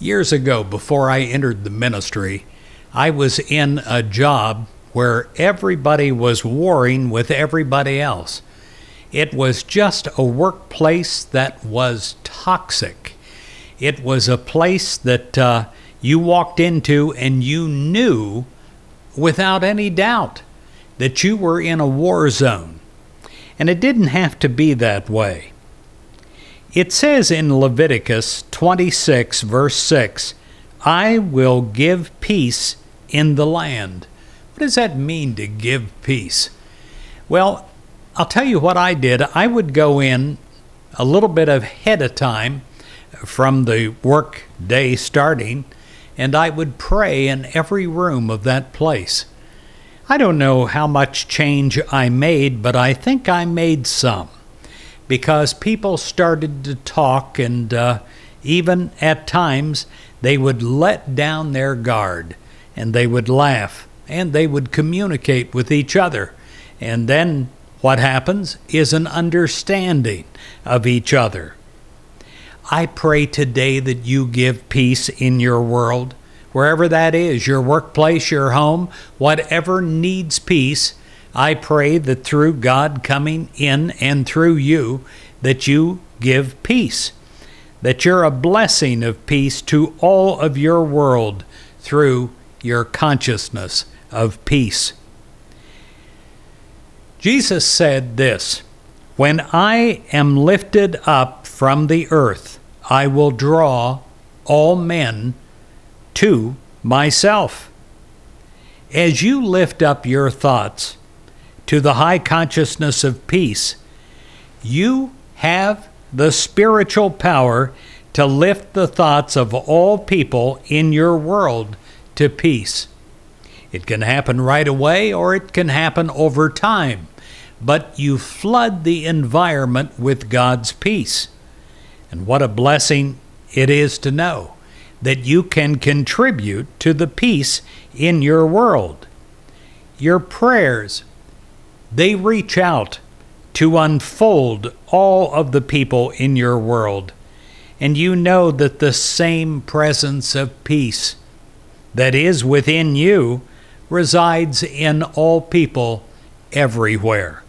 Years ago, before I entered the ministry, I was in a job where everybody was warring with everybody else. It was just a workplace that was toxic. It was a place that uh, you walked into and you knew without any doubt that you were in a war zone. And it didn't have to be that way. It says in Leviticus 26, verse 6, I will give peace in the land. What does that mean to give peace? Well, I'll tell you what I did. I would go in a little bit ahead of time from the work day starting, and I would pray in every room of that place. I don't know how much change I made, but I think I made some because people started to talk, and uh, even at times they would let down their guard and they would laugh and they would communicate with each other. And then what happens is an understanding of each other. I pray today that you give peace in your world, wherever that is your workplace, your home, whatever needs peace, I pray that through God coming in and through you, that you give peace, that you're a blessing of peace to all of your world through your consciousness of peace. Jesus said this When I am lifted up from the earth, I will draw all men to myself. As you lift up your thoughts, to the high consciousness of peace, you have the spiritual power to lift the thoughts of all people in your world to peace. It can happen right away or it can happen over time, but you flood the environment with God's peace. And what a blessing it is to know that you can contribute to the peace in your world. Your prayers they reach out to unfold all of the people in your world. And you know that the same presence of peace that is within you resides in all people everywhere,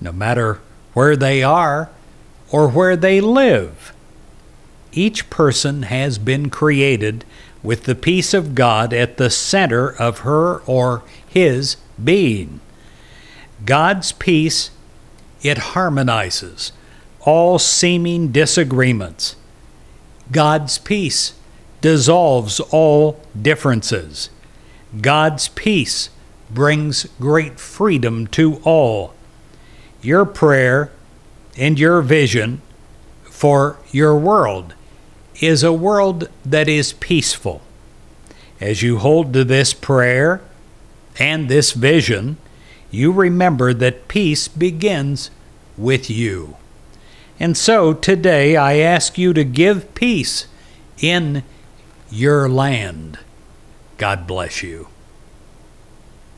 no matter where they are or where they live. Each person has been created with the peace of God at the center of her or his being. God's peace, it harmonizes all seeming disagreements. God's peace dissolves all differences. God's peace brings great freedom to all. Your prayer and your vision for your world is a world that is peaceful. As you hold to this prayer and this vision, you remember that peace begins with you. And so today I ask you to give peace in your land. God bless you.